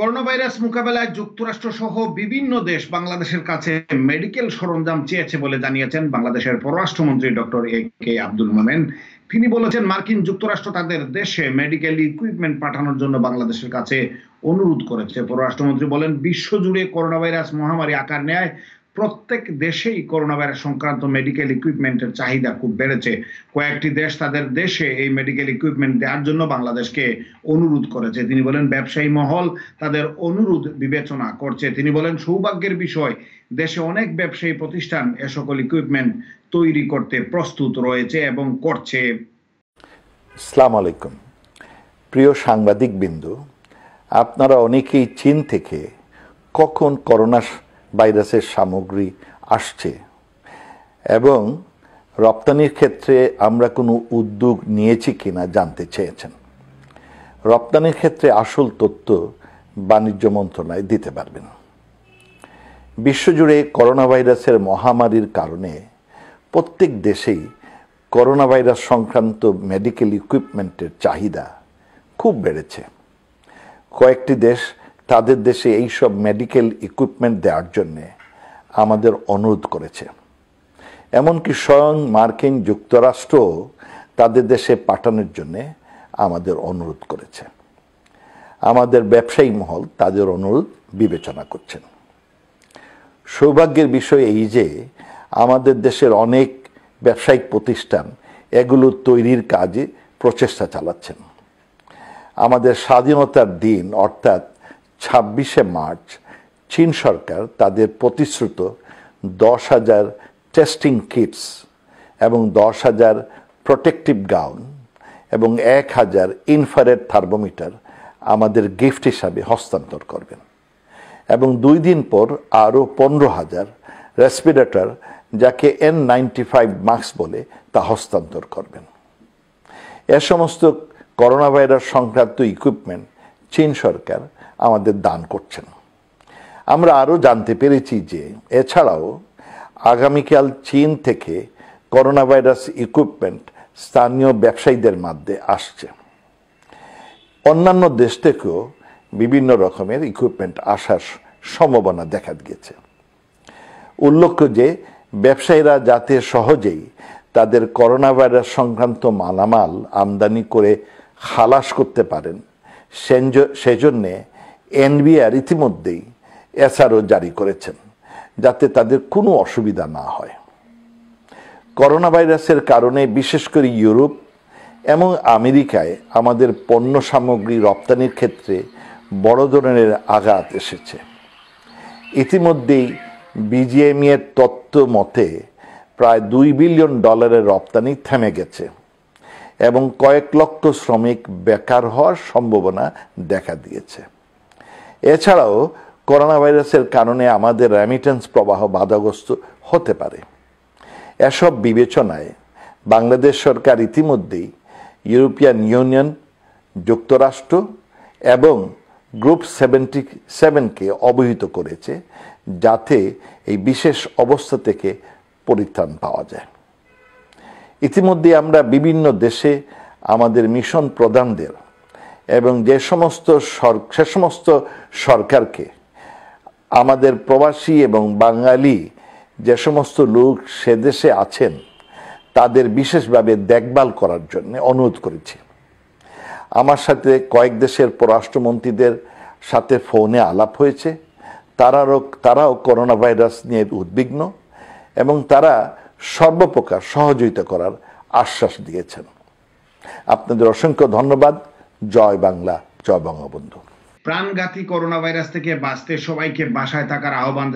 corona virus মোকাবেলায় যুক্তরাষ্ট্র সহ বিভিন্ন দেশ বাংলাদেশের কাছে মেডিকেল সরঞ্জাম চেয়েছে বলে জানিয়েছেন বাংলাদেশের পররাষ্ট্রমন্ত্রী ডক্টর এ কে আব্দুল মোমেন তিনি বলেছেন মার্কিন যুক্তরাষ্ট্র তাদের দেশে মেডিকেল ইকুইপমেন্ট পাঠানোর জন্য বাংলাদেশের কাছে অনুরোধ করেছে পররাষ্ট্রমন্ত্রী বলেন বিশ্বজুড়ে করোনা ভাইরাস মহামারী আকার নেয় প্রত্যেক দেশেই করোনা ভাইরাস সংক্রান্ত মেডিকেল ইকুইপমেন্টের চাহিদা খুব বেড়েছে কয়েকটি দেশ তাদের দেশে এই মেডিকেল ইকুইপমেন্ট দেওয়ার জন্য বাংলাদেশকে অনুরোধ করেছে তিনি বলেন ব্যবসায়ী মহল তাদের অনুরোধ বিবেচনা করছে তিনি বলেন সৌভাগ্যের বিষয় দেশে অনেক ব্যবসায়ী প্রতিষ্ঠান এ সকল ইকুইপমেন্ট তৈরি করতে প্রস্তুত রয়েছে এবং করছে আসসালামু আলাইকুম প্রিয় সাংবাদিক বিন্দু আপনারা অনেকেই চীন থেকে কখন করোনা ভাইরাসের সামগ্রী আসছে এবং রপ্তানির ক্ষেত্রে আমরা কোনো উদ্যোগ নিয়েছি কিনা জানতে চেয়েছেন রপ্তানির ক্ষেত্রে আসল তথ্য বাণিজ্য মন্ত্রণালয় দিতে পারবেন বিশ্বজুড়ে করোনা ভাইরাসের মহামারীর কারণে প্রত্যেক দেশেই করোনা ভাইরাস সংক্রান্ত মেডিকেল ইকুইপমেন্টের চাহিদা খুব বেড়েছে কয়েকটি দেশ তাদের দেশে এই সব মেডিকেল ইকুইপমেন্ট দেওয়ার জন্যে আমাদের অনুরোধ করেছে এমনকি স্বয়ং মার্কিন যুক্তরাষ্ট্র তাদের দেশে পাঠানোর জন্যে আমাদের অনুরোধ করেছে আমাদের ব্যবসায়ী মহল তাদের অনুরোধ বিবেচনা করছেন সৌভাগ্যের বিষয় এই যে আমাদের দেশের অনেক ব্যবসায়িক প্রতিষ্ঠান এগুলো তৈরির কাজে প্রচেষ্টা চালাচ্ছেন আমাদের স্বাধীনতার দিন অর্থাৎ ছাব্বিশে মার্চ চীন সরকার তাদের প্রতিশ্রুত দশ হাজার টেস্টিং কিটস এবং দশ হাজার প্রোটেক্টিভ গাউন এবং এক হাজার ইনফারেড থার্মোমিটার আমাদের গিফট হিসাবে হস্তান্তর করবেন এবং দুই দিন পর আরও পনেরো হাজার রেসপিরেটর যাকে এন নাইনটি ফাইভ মাস্ক বলে তা হস্তান্তর করবেন এ সমস্ত করোনা ভাইরাস সংক্রান্ত ইকুইপমেন্ট চীন সরকার আমাদের দান করছেন আমরা আরও জানতে পেরেছি যে এছাড়াও আগামীকাল চীন থেকে করোনা ভাইরাস ইকুইপমেন্ট স্থানীয় ব্যবসায়ীদের মধ্যে আসছে অন্যান্য দেশ থেকেও বিভিন্ন রকমের ইকুইপমেন্ট আসার সম্ভাবনা দেখা গিয়েছে উল্লেখ্য যে ব্যবসায়ীরা যাতে সহজেই তাদের করোনা ভাইরাস সংক্রান্ত মালামাল আমদানি করে খালাস করতে পারেন সেজন্যে এনবিআর ইতিমধ্যেই এসআরও জারি করেছেন যাতে তাদের কোনো অসুবিধা না হয় করোনা ভাইরাসের কারণে বিশেষ করে ইউরোপ এবং আমেরিকায় আমাদের পণ্য সামগ্রী রপ্তানির ক্ষেত্রে বড় ধরনের আঘাত এসেছে ইতিমধ্যেই বিজিএমইয়ের তত্ত্ব মতে প্রায় দুই বিলিয়ন ডলারের রপ্তানি থেমে গেছে এবং কয়েক লক্ষ শ্রমিক বেকার হওয়ার সম্ভাবনা দেখা দিয়েছে এছাড়াও করোনা ভাইরাসের কারণে আমাদের রেমিটেন্স প্রবাহ বাধাগ্রস্ত হতে পারে এসব বিবেচনায় বাংলাদেশ সরকার ইতিমধ্যেই ইউরোপিয়ান ইউনিয়ন যুক্তরাষ্ট্র এবং গ্রুপ সেভেন্টি সেভেনকে অবহিত করেছে যাতে এই বিশেষ অবস্থা থেকে পরিত্রাণ পাওয়া যায় ইতিমধ্যে আমরা বিভিন্ন দেশে আমাদের মিশন প্রধানদের এবং যে সমস্ত সে সমস্ত সরকারকে আমাদের প্রবাসী এবং বাঙালি যে সমস্ত লোক সে দেশে আছেন তাদের বিশেষভাবে দেখভাল করার জন্য অনুরোধ করেছি আমার সাথে কয়েক দেশের পররাষ্ট্রমন্ত্রীদের সাথে ফোনে আলাপ হয়েছে তারারও তারাও করোনা ভাইরাস নিয়ে উদ্বিগ্ন এবং তারা সর্বপ্রকার সহযোগিতা করার আশ্বাস দিয়েছেন আপনাদের অসংখ্য ধন্যবাদ জয় বাংলা জয় বঙ্গবন্ধু প্রাণঘাতী করোনা ভাইরাস থেকে বাঁচতে সবাইকে বাসায় থাকার আহ্বান